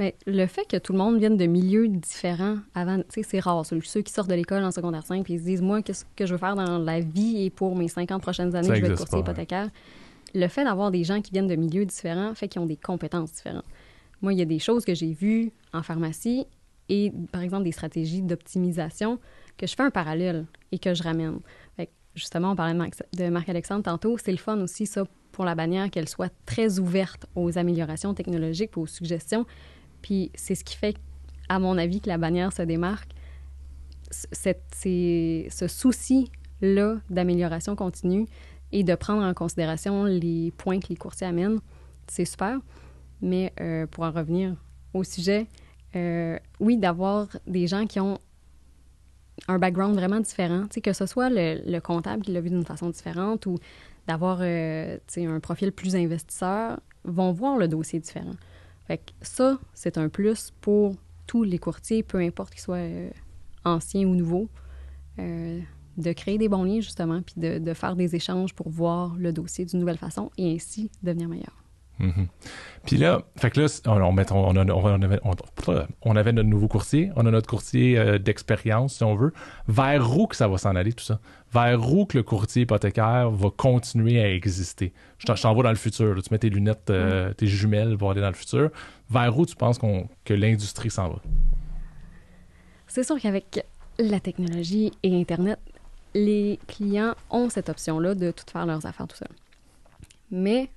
Mais ben, le fait que tout le monde vienne de milieux différents avant, c'est rare. Ceux qui sortent de l'école en secondaire 5 puis ils se disent, moi, qu'est-ce que je veux faire dans la vie et pour mes 50 prochaines années, je vais être courtier hein. hypothécaire. Le fait d'avoir des gens qui viennent de milieux différents fait qu'ils ont des compétences différentes. Moi, il y a des choses que j'ai vues en pharmacie et, par exemple, des stratégies d'optimisation je fais un parallèle et que je ramène. justement, on parlait de Marc-Alexandre tantôt. C'est le fun aussi, ça, pour la bannière, qu'elle soit très ouverte aux améliorations technologiques, aux suggestions. Puis c'est ce qui fait, à mon avis, que la bannière se démarque. Cette, ce souci-là d'amélioration continue et de prendre en considération les points que les courtiers amènent, c'est super. Mais euh, pour en revenir au sujet, euh, oui, d'avoir des gens qui ont un background vraiment différent, que ce soit le, comptable qui l'a vu d'une façon différente ou d'avoir euh, un profil plus investisseur, vont voir le dossier différent. ça, c'est un plus pour tous les courtiers, peu importe qu'ils soient euh, anciens ou nouveaux, euh, de créer des bons liens justement, puis de, de faire des échanges pour voir le dossier d'une nouvelle façon et ainsi devenir meilleur. Mhm. Puis là, fait que là, on, on, avait, notre nouveau courtier, on a notre courtier euh, d'expérience, si on veut. Vers où que ça va s'en aller, tout ça? Vers où que le courtier hypothécaire va continuer à exister? Je t'en dans le futur. Tu mets tes lunettes, euh, mm. tes jumelles pour aller dans le futur. Vers où tu penses que l'industrie s'en va? C'est sûr qu'avec la technologie et Internet, les clients ont cette option-là de tout faire leurs affaires tout seul. Mais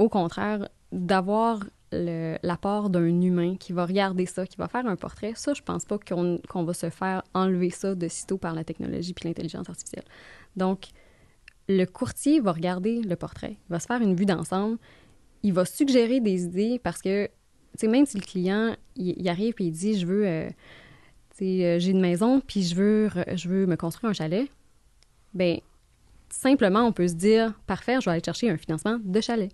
au contraire, d'avoir l'apport d'un humain qui va regarder ça, qui va faire un portrait, ça, je pense pas qu'on va se faire enlever ça de sitôt par la technologie puis l'intelligence artificielle. Donc, le courtier va regarder le portrait, il va se faire une vue d'ensemble, il va suggérer des idées parce que, tu sais, même si le client, il, arrive et il dit, je veux, euh, tu sais, euh, j'ai une maison puis je veux, je veux me construire un chalet, ben simplement, on peut se dire, parfait, je vais aller chercher un financement de chalet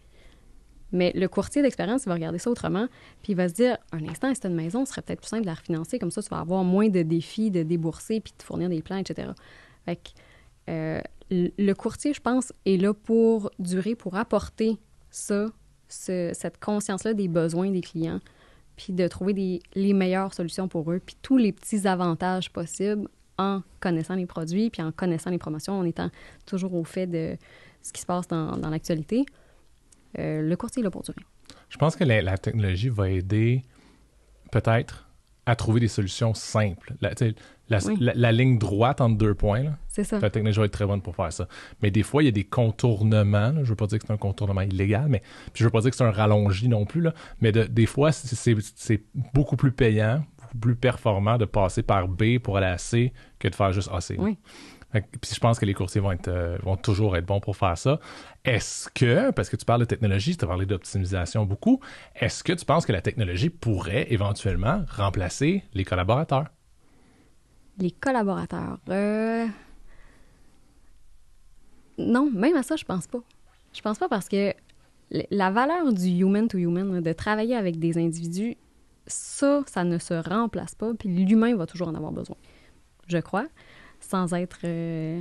mais le courtier d'expérience, il va regarder ça autrement, puis il va se dire un instant, c'est une maison, ce serait peut-être plus simple de la refinancer, comme ça, tu vas avoir moins de défis de débourser puis de fournir des plans, etc. Fait euh, le courtier, je pense, est là pour durer, pour apporter ça, cette conscience-là des besoins des clients, puis de trouver les meilleures solutions pour eux, puis tous les petits avantages possibles en connaissant les produits, puis en connaissant les promotions, en étant toujours au fait de ce qui se passe dans l'actualité. Euh, le courtier là Je pense que la, technologie va aider peut-être à trouver des solutions simples. La, la ligne droite entre deux points, c'est ça. la technologie va être très bonne pour faire ça. Mais des fois, il y a des contournements. Je Je veux pas dire que c'est un contournement illégal, mais je je veux pas dire que c'est un rallongi non plus. Mais de, des fois, c'est beaucoup plus payant, beaucoup plus performant de passer par B pour aller à C que de faire juste AC. Oui. Puis je pense que les coursiers vont, être, euh, vont toujours être bons pour faire ça. Est-ce que, parce que tu parles de technologie, tu as parlé d'optimisation beaucoup, est-ce que tu penses que la technologie pourrait éventuellement remplacer les collaborateurs? Les collaborateurs. Euh, non, même à ça, je pense pas. Je pense pas parce que la valeur du human to human, de travailler avec des individus, ça, ça ne se remplace pas, puis l'humain va toujours en avoir besoin, je crois sans être euh,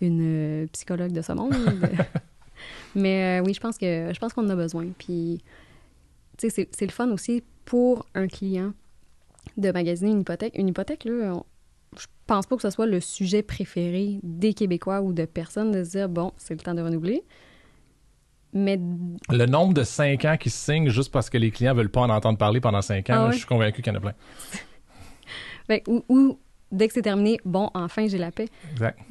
une euh, psychologue de ce monde. Mais euh, oui, je pense que je pense qu'on en a besoin. Puis, tu sais, c'est le fun aussi pour un client de magasiner une hypothèque. Une hypothèque, là, ne je pense pas que ce soit le sujet préféré des Québécois ou de personnes de se dire bon, c'est le temps de renouveler. Mais... Le nombre de 5 ans qui signent juste parce que les clients veulent pas en entendre parler pendant 5 ans, ah je suis convaincu qu'il y en a plein. Ben, ou, dès que c'est terminé, bon, enfin, j'ai la paix.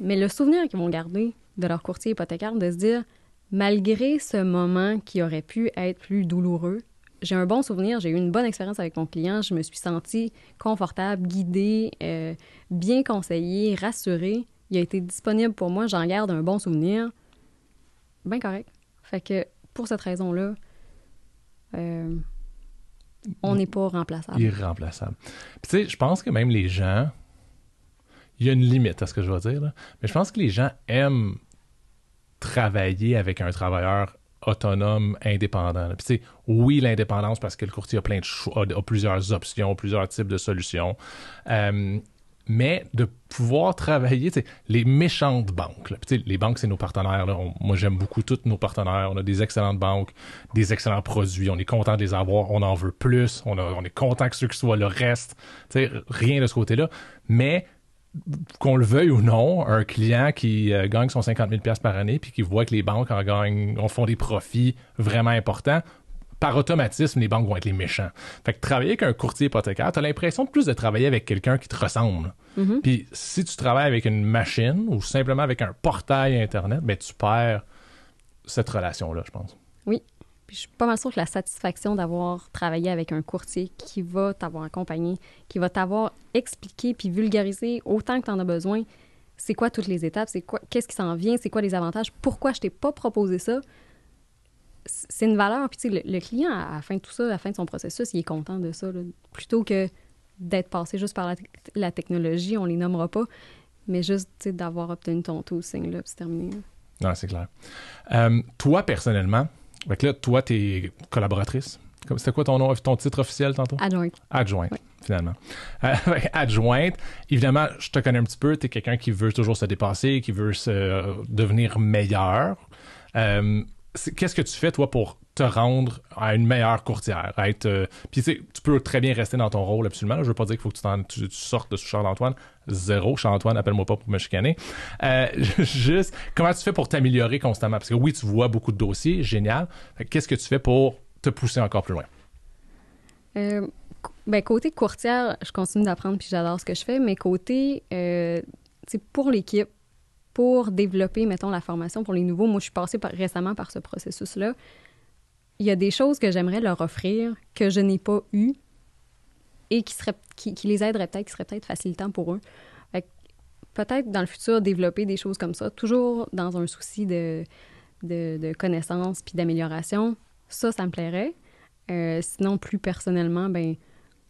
Mais le souvenir qu'ils vont garder de leur courtier hypothécaire, de se dire, malgré ce moment qui aurait pu être plus douloureux, j'ai un bon souvenir, j'ai eu une bonne expérience avec mon client, je me suis sentie confortable, guidée, euh, bien conseillée, rassurée. Il a été disponible pour moi, j'en garde un bon souvenir. ben correct. Fait que pour cette raison-là, euh, on n'est pas remplaçable. Irremplaçable. tu sais, je pense que même les gens, il y a une limite à ce que je vais dire. Mais je pense que les gens aiment travailler avec un travailleur autonome, indépendant. oui, l'indépendance, parce que le courtier a plein de choix, plusieurs options, plusieurs types de solutions. Euh, mais de pouvoir travailler, les méchantes banques. les banques, c'est nos partenaires. moi, j'aime beaucoup tous nos partenaires. On a des excellentes banques, des excellents produits. On est content de les avoir. On en veut plus. On, est content que ceux qui soient le reste. rien de ce côté-là. Mais qu'on le veuille ou non, un client qui euh, gagne son 50 000 par année puis qui voit que les banques en font des profits vraiment importants, par automatisme, les banques vont être les méchants. Fait que travailler avec un courtier hypothécaire, as l'impression de plus de travailler avec quelqu'un qui te ressemble. Mm-hmm. Puis si tu travailles avec une machine ou simplement avec un portail Internet, ben tu perds cette relation-là, je pense. Oui, puis je suis pas mal sûre que la satisfaction d'avoir travaillé avec un courtier qui va t'avoir accompagné, qui va t'avoir expliqué puis vulgarisé autant que tu en as besoin, c'est quoi toutes les étapes, c'est quoi qu'est-ce qui s'en vient, c'est quoi les avantages, pourquoi je t'ai pas proposé ça. C'est une valeur. Puis tu sais, le, client, à la fin de tout ça, à la fin de son processus, il est content de ça. Plutôt que d'être passé juste par la, technologie, on les nommera pas, mais juste d'avoir obtenu ton tout signe puis c'est terminé. Non, c'est clair. Euh, toi, personnellement, fait là, toi, tu es collaboratrice. C'était quoi ton nom, ton titre officiel tantôt? Adjointe. Adjointe, finalement. Euh, adjointe, évidemment, je te connais un petit peu, tu es quelqu'un qui veut toujours se dépasser, qui veut se euh, devenir meilleur. Euh, qu'est-ce que tu fais, toi, pour te rendre à une meilleure courtière? Euh, puis tu peux très bien rester dans ton rôle, absolument. Je ne veux pas dire qu'il faut que tu, sortes de Charles-Antoine. Zéro. Charles-Antoine, appelle-moi pas pour me chicaner. Euh, juste, comment tu fais pour t'améliorer constamment? Parce que oui, tu vois beaucoup de dossiers, génial. Qu'est-ce que tu fais pour te pousser encore plus loin? Euh, ben, côté courtière, je continue d'apprendre puis j'adore ce que je fais, mais côté, c'est pour l'équipe, pour développer, mettons, la formation pour les nouveaux. Moi, je suis passée récemment par ce processus-là. Il y a des choses que j'aimerais leur offrir que je n'ai pas eues et qui, serait, qui, les aideraient peut-être, qui seraient peut-être facilitants pour eux. Peut-être dans le futur, développer des choses comme ça, toujours dans un souci de, de, de connaissance puis d'amélioration. Ça, ça me plairait. Euh, sinon, plus personnellement, ben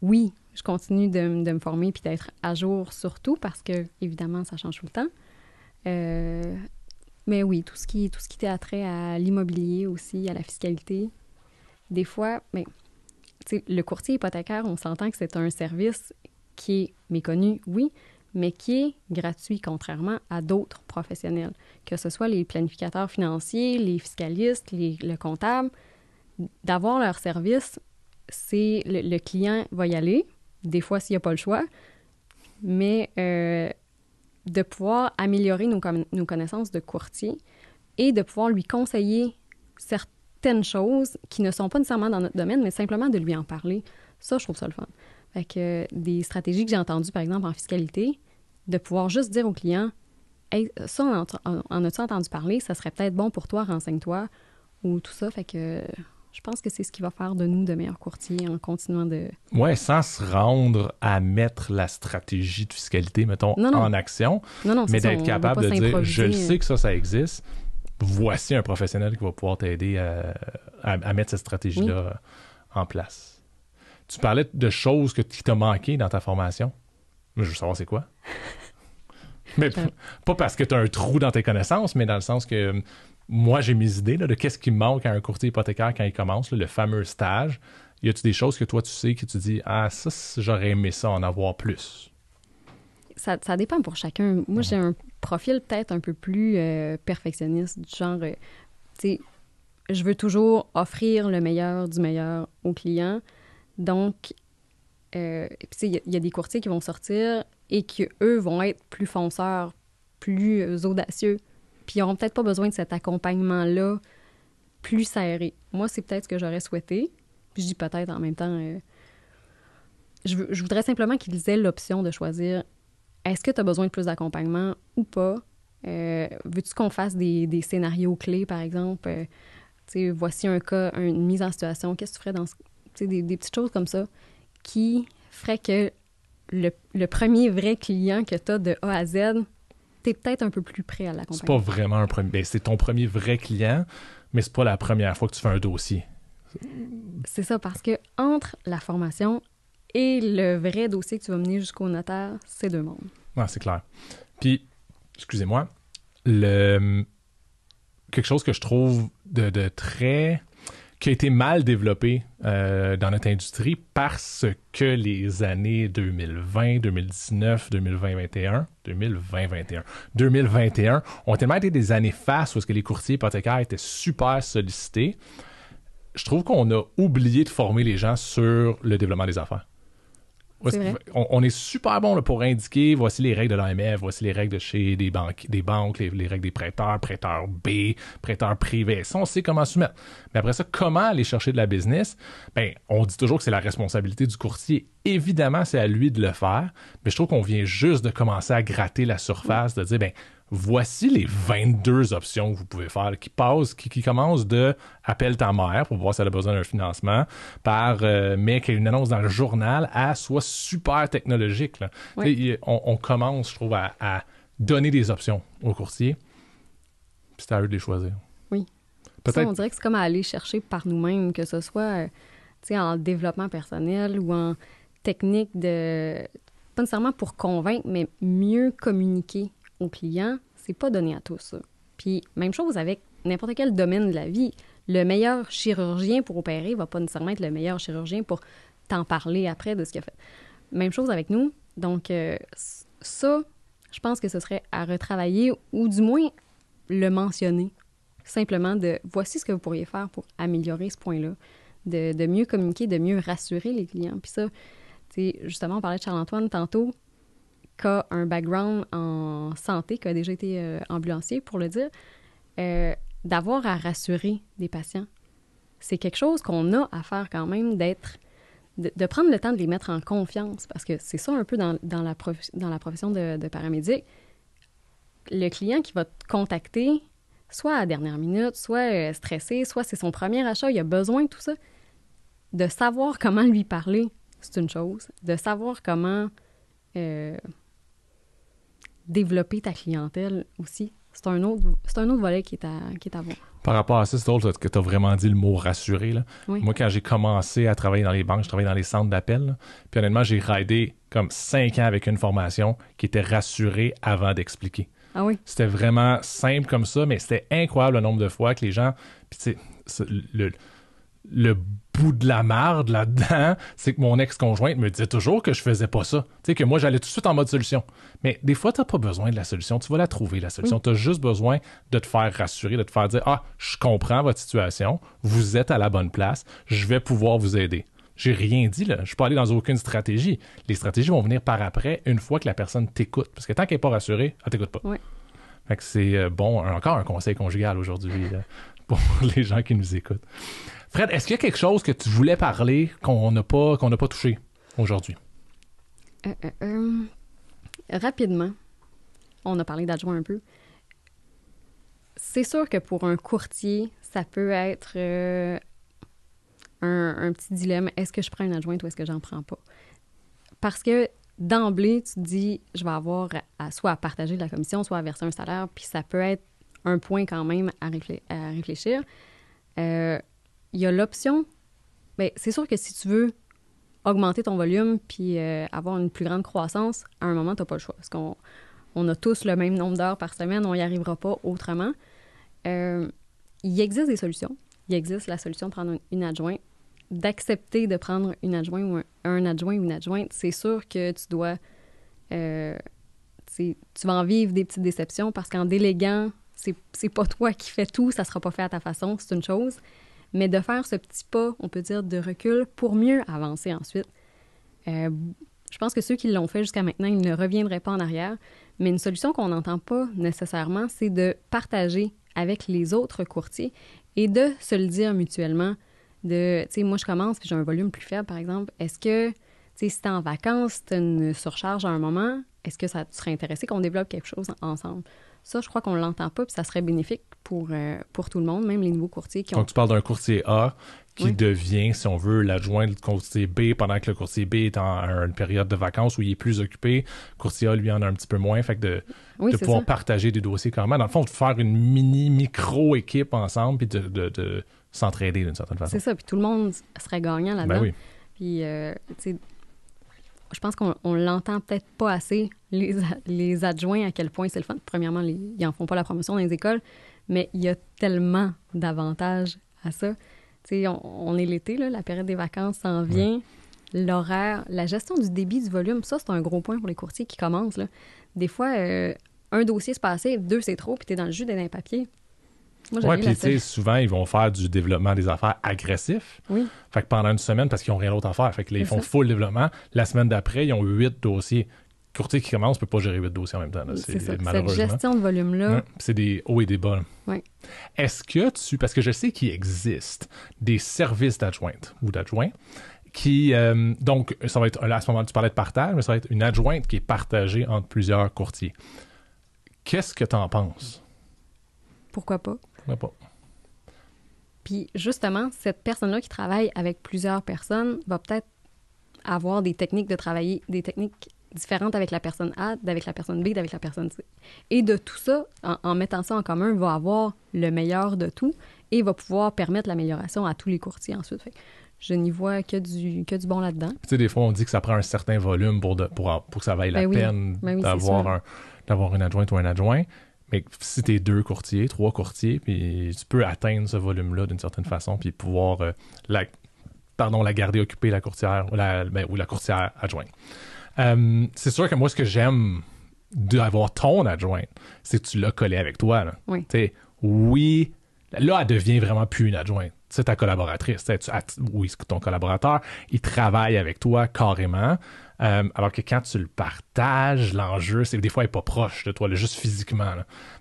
oui, je continue de, de me former puis d'être à jour surtout parce que, évidemment, ça change tout le temps. Euh, mais oui, tout ce qui tout ce qui attrait à l'immobilier aussi, à la fiscalité. Des fois, mais ben, le courtier hypothécaire, on s'entend que c'est un service qui est méconnu, oui, mais qui est gratuit contrairement à d'autres professionnels, que ce soit les planificateurs financiers, les fiscalistes, les, le comptable. D'avoir leur service, c'est le, client va y aller, des fois s'il n'y a pas le choix, mais euh, de pouvoir améliorer nos, connaissances de courtier et de pouvoir lui conseiller certaines choses qui ne sont pas nécessairement dans notre domaine, mais simplement de lui en parler. Ça, je trouve ça le fun. Fait que euh, des stratégies que j'ai entendues, par exemple, en fiscalité, de pouvoir juste dire au client Hey, ça, on en, entendu parler Ça serait peut-être bon pour toi, renseigne-toi, ou tout ça. Fait que euh, je pense que c'est ce qui va faire de nous de meilleurs courtiers en continuant de. Oui, sans se rendre à mettre la stratégie de fiscalité, mettons, en action, mais d'être capable de dire je le sais que ça, ça existe. Voici un professionnel qui va pouvoir t'aider à, mettre cette stratégie-là en place. Tu parlais de choses que, qui t'ont manqué dans ta formation. Je veux savoir c'est quoi. mais pas parce que tu as un trou dans tes connaissances, mais dans le sens que moi, j'ai mes idées là, de qu'est-ce qui manque à un courtier hypothécaire quand il commence, le fameux stage. Y a-tu des choses que toi, tu sais, que tu dis, ah, ça, j'aurais aimé ça en avoir plus? Ça, dépend pour chacun. Moi, j'ai un profil peut-être un peu plus euh, perfectionniste, du genre, euh, tu sais, je veux toujours offrir le meilleur du meilleur au client, Donc, euh, il y, a des courtiers qui vont sortir et qui, eux, vont être plus fonceurs, plus audacieux puis ils n'auront peut-être pas besoin de cet accompagnement-là plus serré. Moi, c'est peut-être ce que j'aurais souhaité. Puis je dis peut-être en même temps, euh, je, voudrais simplement qu'ils aient l'option de choisir est-ce que tu as besoin de plus d'accompagnement ou pas? Euh, veux-tu qu'on fasse des, scénarios clés, par exemple? Euh, voici un cas, une mise en situation, qu'est-ce que tu ferais dans ce... Des, des petites choses comme ça qui feraient que le, le, premier vrai client que tu as de A à Z c'est peut-être un peu plus près à l'accompagner. C'est pas vraiment un premier. Ben, c'est ton premier vrai client, mais c'est pas la première fois que tu fais un dossier. C'est ça, parce que entre la formation et le vrai dossier que tu vas mener jusqu'au notaire, c'est deux mondes. ouais c'est clair. Puis, excusez-moi, le quelque chose que je trouve de très qui a été mal développé euh, dans notre industrie parce que les années 2020, 2019, 2021, 2020 2021 ont tellement été des années face où que les courtiers hypothécaires étaient super sollicités. Je trouve qu'on a oublié de former les gens sur le développement des affaires on, est super bon pour indiquer voici les règles de l'AMF, voici les règles de chez des banques, des banques les, règles des prêteurs, prêteurs B, prêteurs privés. Ça, on sait comment se mettre. Mais après ça, comment aller chercher de la business? Ben, on dit toujours que c'est la responsabilité du courtier. Évidemment, c'est à lui de le faire, mais je trouve qu'on vient juste de commencer à gratter la surface, de dire, ben, voici les 22 options que vous pouvez faire, qui qui, commencent de appel ta mère pour voir si elle a besoin d'un financement, par euh, mettre une annonce dans le journal à soit super technologique. On, commence, je trouve, à, donner des options aux courtiers. C'est à eux de les choisir. Oui. Peut-être. on dirait que c'est comme aller chercher par nous-mêmes, que ce soit euh, en développement personnel ou en technique de pas nécessairement pour convaincre, mais mieux communiquer aux clients, c'est pas donné à tous. Puis même chose avec n'importe quel domaine de la vie. Le meilleur chirurgien pour opérer va pas nécessairement être le meilleur chirurgien pour t'en parler après de ce qu'il a fait. Même chose avec nous. Donc euh, ça, je pense que ce serait à retravailler ou du moins le mentionner. Simplement de voici ce que vous pourriez faire pour améliorer ce point-là, de, de, mieux communiquer, de mieux rassurer les clients. Puis ça, tu justement, on parlait de Charles-Antoine tantôt, qui a un background en santé, qui a déjà été euh, ambulancier, pour le dire, euh, d'avoir à rassurer des patients. C'est quelque chose qu'on a à faire quand même, d'être, de, prendre le temps de les mettre en confiance, parce que c'est ça un peu dans, la, dans la profession de, de paramédic. Le client qui va te contacter, soit à la dernière minute, soit euh, stressé, soit c'est son premier achat, il a besoin de tout ça. De savoir comment lui parler, c'est une chose. De savoir comment développer ta clientèle aussi. C'est un autre, c'est un autre volet qui est, à, qui voir. Par rapport à ça, c'est drôle que tu as vraiment dit le mot rassuré. Moi, quand j'ai commencé à travailler dans les banques, je travaillais dans les centres d'appel. Puis honnêtement, j'ai raidé comme cinq ans avec une formation qui était rassurée avant d'expliquer. Ah oui. C'était vraiment simple comme ça, mais c'était incroyable le nombre de fois que les gens le bout de la marde là-dedans, c'est que mon ex-conjointe me disait toujours que je faisais pas ça. Tu sais, que moi, j'allais tout de suite en mode solution. Mais des fois, tu n'as pas besoin de la solution. Tu vas la trouver, la solution. Tu as juste besoin de te faire rassurer, de te faire dire Ah, je comprends votre situation. Vous êtes à la bonne place. Je vais pouvoir vous aider. J'ai rien dit, là. Je suis pas allé dans aucune stratégie. Les stratégies vont venir par après, une fois que la personne t'écoute. Parce que tant qu'elle n'est pas rassurée, elle t'écoute pas. Oui. que c'est euh, bon, encore un conseil conjugal aujourd'hui euh, pour les gens qui nous écoutent est-ce qu'il y a quelque chose que tu voulais parler qu'on n'a pas, qu'on n'a pas touché aujourd'hui? Euh, euh, euh, rapidement, on a parlé d'adjoint un peu. C'est sûr que pour un courtier, ça peut être un, petit dilemme. Est-ce que je prends une adjointe ou est-ce que j'en prends pas? Parce que d'emblée, tu dis, je vais avoir soit à partager de la commission, soit à verser un salaire, puis ça peut être un point quand même à, à réfléchir il y a l'option. mais ben, c'est sûr que si tu veux augmenter ton volume puis euh, avoir une plus grande croissance, à un moment, tu n'as pas le choix. Parce qu'on a tous le même nombre d'heures par semaine, on n'y arrivera pas autrement. Euh, il existe des solutions. Il existe la solution de prendre une adjointe. D'accepter de prendre une adjointe ou un, adjoint ou une adjointe, c'est sûr que tu dois. Euh, tu vas en vivre des petites déceptions parce qu'en déléguant, c'est pas toi qui fais tout, ça sera pas fait à ta façon, c'est une chose mais de faire ce petit pas, on peut dire, de recul pour mieux avancer ensuite. Euh, je pense que ceux qui l'ont fait jusqu'à maintenant, ils ne reviendraient pas en arrière, mais une solution qu'on n'entend pas nécessairement, c'est de partager avec les autres courtiers et de se le dire mutuellement de, tu sais, moi je commence et j'ai un volume plus faible par exemple, est-ce que, tu sais, si en vacances, tu une surcharge à un moment, est-ce que ça te serait intéressé qu'on développe quelque chose ensemble? Ça, je crois qu'on ne l'entend pas, puis ça serait bénéfique pour, euh, pour tout le monde, même les nouveaux courtiers qui ont. Donc, tu parles d'un courtier A qui devient, si on veut, l'adjoint du courtier B pendant que le courtier B est en une période de vacances où il est plus occupé. Le courtier A, lui, en a un petit peu moins. Fait que de, pouvoir partager des dossiers même Dans le fond, de faire une mini, micro-équipe ensemble, puis de, s'entraider d'une certaine façon. C'est ça, puis tout le monde serait gagnant là-dedans. Ben puis, euh, tu sais, je pense qu'on l'entend peut-être pas assez, les, adjoints, à quel point c'est le fun. Premièrement, ils n'en font pas la promotion dans les écoles, mais il y a tellement d'avantages à ça. Tu on, on est l'été, la période des vacances s'en vient. L'horaire, la gestion du débit, du volume, ça, c'est un gros point pour les courtiers qui commencent. Des fois, euh, un dossier se passait, deux, c'est trop, puis tu es dans le jus d'un papier ouais puis tu sais, souvent, ils vont faire du développement des affaires agressifs, Oui. Fait que pendant une semaine, parce qu'ils n'ont rien d'autre à faire, fait que ils font full développement. La semaine d'après, ils ont huit dossiers. Courtier qui commence ne peut pas gérer huit dossiers en même temps. C'est Cette gestion de volume-là. C'est des hauts et des bas. Est-ce que tu. Parce que je sais qu'il existe des services d'adjointes ou d'adjoint qui, euh, donc, ça va être, à ce moment tu parlais de partage, mais ça va être une adjointe qui est partagée entre plusieurs courtiers. Qu'est-ce que tu en penses? Pourquoi pas? Mais pas. Puis justement, cette personne-là qui travaille avec plusieurs personnes va peut-être avoir des techniques de travailler, des techniques différentes avec la personne A, avec la personne B, avec la personne C. Et de tout ça, en, mettant ça en commun, va avoir le meilleur de tout et va pouvoir permettre l'amélioration à tous les courtiers ensuite. je n'y vois que du, que du bon là-dedans. Tu sais, des fois, on dit que ça prend un certain volume pour, pour, pour que ça vaille ben la peine ben d'avoir un, une adjointe ou un adjoint. Mais si t'es deux courtiers, trois courtiers, puis tu peux atteindre ce volume-là d'une certaine façon, puis pouvoir euh, la, pardon, la garder occupée, la courtière la, ben, ou la courtière adjointe. Euh, c'est sûr que moi, ce que j'aime d'avoir ton adjointe, c'est que tu l'as collé avec toi. Oui. oui, là, elle devient vraiment plus une adjointe c'est ta collaboratrice. Tu, oui, ton collaborateur, il travaille avec toi carrément. Euh, alors que quand tu le partages, l'enjeu, c'est des fois, il n'est pas proche de toi, juste physiquement.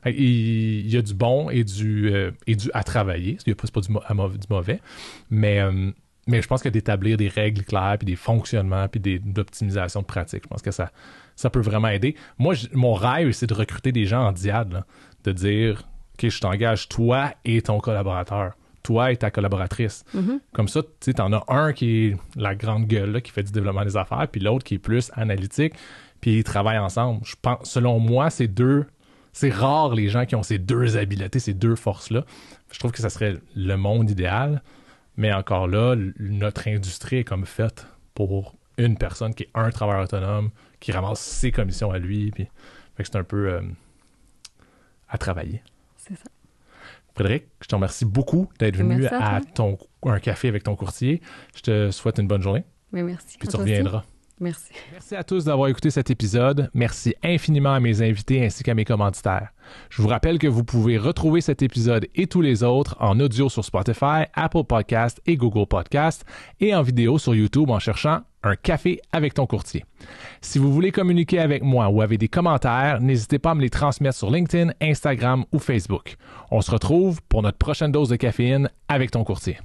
il, y a du bon et du, euh, et du à travailler. ce n'est pas du, mauvais. Mais, euh, mais je pense que d'établir des règles claires, puis des fonctionnements, puis des, d'optimisation de pratique, je pense que ça, ça peut vraiment aider. Moi, mon rêve, c'est de recruter des gens en diade, de dire, OK, je t'engage toi et ton collaborateur toi et ta collaboratrice. Mhm. Comme ça, tu en as un qui est la grande gueule, qui fait du développement des affaires, puis l'autre qui est plus analytique, puis ils travaillent ensemble. Je pense, selon moi, ces deux, c'est rare les gens qui ont ces deux habiletés, ces deux forces-là. Je trouve que ça serait le monde idéal, mais encore là, notre industrie est comme faite pour une personne qui est un travailleur autonome, qui ramasse ses commissions à lui, puis c'est un peu euh, à travailler. C'est ça. Frédéric, je te remercie beaucoup d'être venu à, un café avec ton courtier. Je te souhaite une bonne journée. merci. Puis tu reviendras. Merci. Merci à tous d'avoir écouté cet épisode. Merci infiniment à mes invités ainsi qu'à mes commanditaires. Je vous rappelle que vous pouvez retrouver cet épisode et tous les autres en audio sur Spotify, Apple Podcast et Google Podcast et en vidéo sur YouTube en cherchant un café avec ton courtier. Si vous voulez communiquer avec moi ou avez des commentaires, n'hésitez pas à me les transmettre sur LinkedIn, Instagram ou Facebook. On se retrouve pour notre prochaine dose de caféine avec ton courtier.